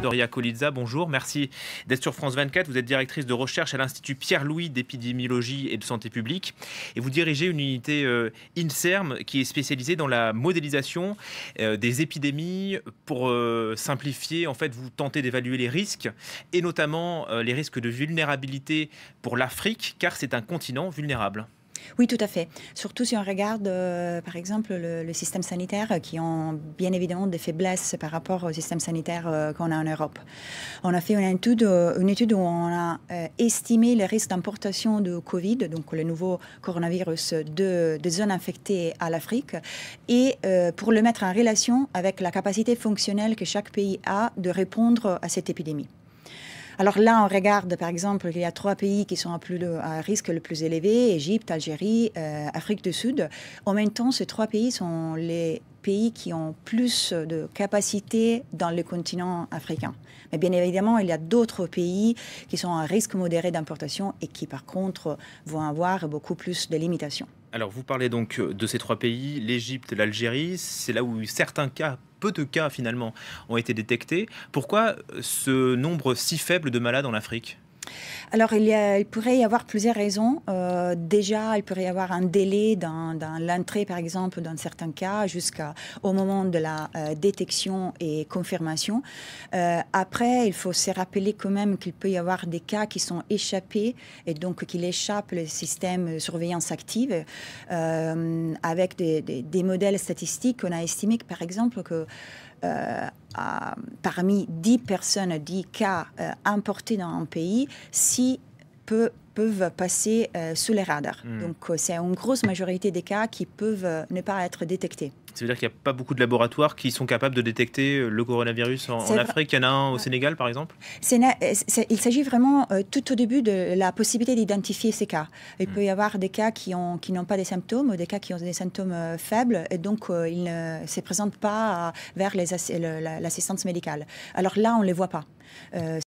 Doria Colizza, bonjour. Merci d'être sur France 24. Vous êtes directrice de recherche à l'Institut Pierre-Louis d'épidémiologie et de santé publique. Et vous dirigez une unité euh, INSERM qui est spécialisée dans la modélisation euh, des épidémies. Pour euh, simplifier, en fait, vous tentez d'évaluer les risques et notamment les risques de vulnérabilité pour l'Afrique, car c'est un continent vulnérable. Oui, tout à fait. Surtout si on regarde, euh, par exemple, le, système sanitaire, qui ont bien évidemment des faiblesses par rapport au système sanitaire euh, qu'on a en Europe. On a fait une étude, euh, où on a estimé les risques d'importation de Covid, donc le nouveau coronavirus, de zones infectées à l'Afrique, et pour le mettre en relation avec la capacité fonctionnelle que chaque pays a de répondre à cette épidémie. Alors là, on regarde, par exemple, qu'il y a trois pays qui sont euh, à, risque le plus élevé, Égypte, Algérie, euh, Afrique du Sud. En même temps, ces trois pays sont les pays qui ont plus de capacités dans le continent africain. Mais bien évidemment, il y a d'autres pays qui sont à risque modéré d'importation et qui, par contre, vont avoir beaucoup plus de limitations. Alors vous parlez donc euh, de ces trois pays, l'Égypte, l'Algérie, c'est là où certains cas, peu de cas finalement, ont été détectés. Pourquoi euh, ce nombre si faible de malades en Afrique alors, il, pourrait y avoir plusieurs raisons. Euh, déjà, il pourrait y avoir un délai dans, l'entrée, par exemple, dans certains cas, jusqu'au moment de la euh, détection et confirmation. Euh, après, il faut se rappeler quand même qu'il peut y avoir des cas qui sont échappés et donc qu'il échappe le système de surveillance active. avec des, modèles statistiques, on a estimé par exemple, que euh, à, parmi 10 personnes, 10 cas euh, importés dans un pays, si peu passer euh, sous les radars. Hmm. Donc euh, c'est une grosse majorité des cas qui peuvent euh, ne pas être détectés. Ça veut dire qu'il n'y a pas beaucoup de laboratoires qui sont capables de détecter le coronavirus en, Afrique. Il y en a un au Sénégal, par exemple Il s'agit vraiment tout au début de la possibilité d'identifier ces cas. Il hmm. peut y avoir des cas qui n'ont qui pas des symptômes, des cas qui ont des symptômes faibles, et donc ils ne se présentent pas vers l'assistance médicale. Alors là, on ne les voit pas.